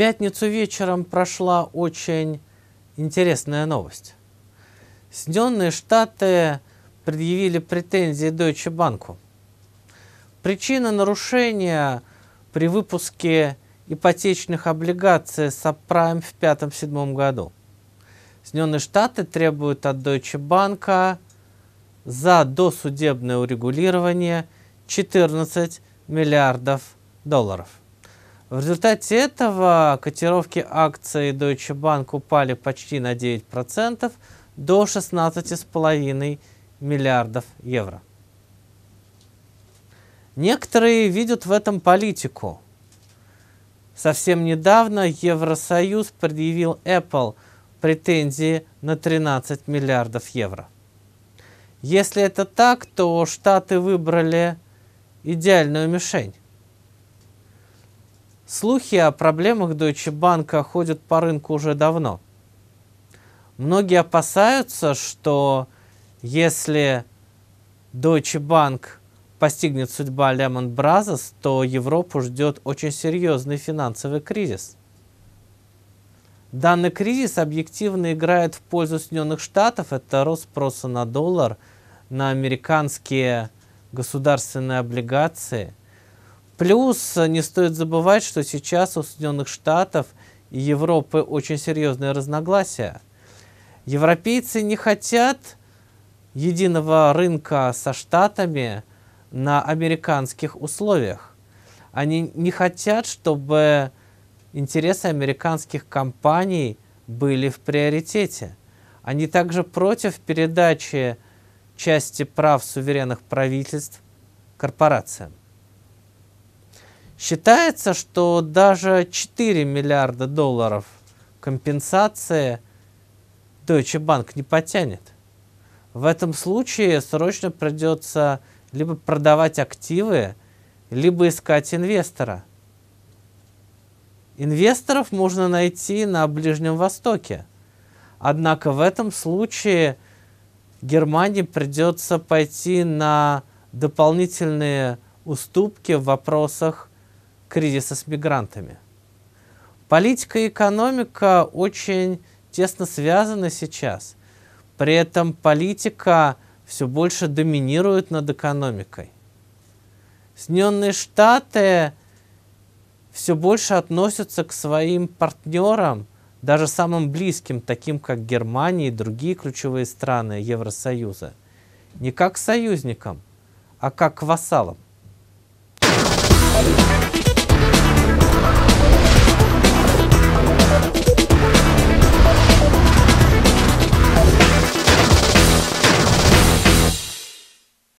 пятницу вечером прошла очень интересная новость. Соединенные Штаты предъявили претензии Deutsche Bank. Причина нарушения при выпуске ипотечных облигаций сабпрайм в 2005-2007 году. Соединенные Штаты требуют от Deutsche Bank за досудебное урегулирование 14 миллиардов долларов. В результате этого котировки акций Deutsche Bank упали почти на 9% до 16,5 миллиардов евро. Некоторые видят в этом политику. Совсем недавно Евросоюз предъявил Apple претензии на 13 миллиардов евро. Если это так, то Штаты выбрали идеальную мишень. Слухи о проблемах Deutsche Bank ходят по рынку уже давно. Многие опасаются, что если Deutsche Bank постигнет судьба Lehman Brothers, то Европу ждет очень серьезный финансовый кризис. Данный кризис объективно играет в пользу Соединенных Штатов. Это рост спроса на доллар, на американские государственные облигации – Плюс э, не стоит забывать, что сейчас у Соединенных Штатов и Европы очень серьезные разногласия. Европейцы не хотят единого рынка со Штатами на американских условиях. Они не хотят, чтобы интересы американских компаний были в приоритете. Они также против передачи части прав суверенных правительств корпорациям. Считается, что даже 4 миллиарда долларов компенсации Deutsche Bank не потянет. В этом случае срочно придется либо продавать активы, либо искать инвестора. Инвесторов можно найти на Ближнем Востоке. Однако в этом случае Германии придется пойти на дополнительные уступки в вопросах кризиса с мигрантами. Политика и экономика очень тесно связаны сейчас. При этом политика все больше доминирует над экономикой. Соединенные Штаты все больше относятся к своим партнерам, даже самым близким, таким как Германия и другие ключевые страны Евросоюза, не как союзникам, а как вассалам.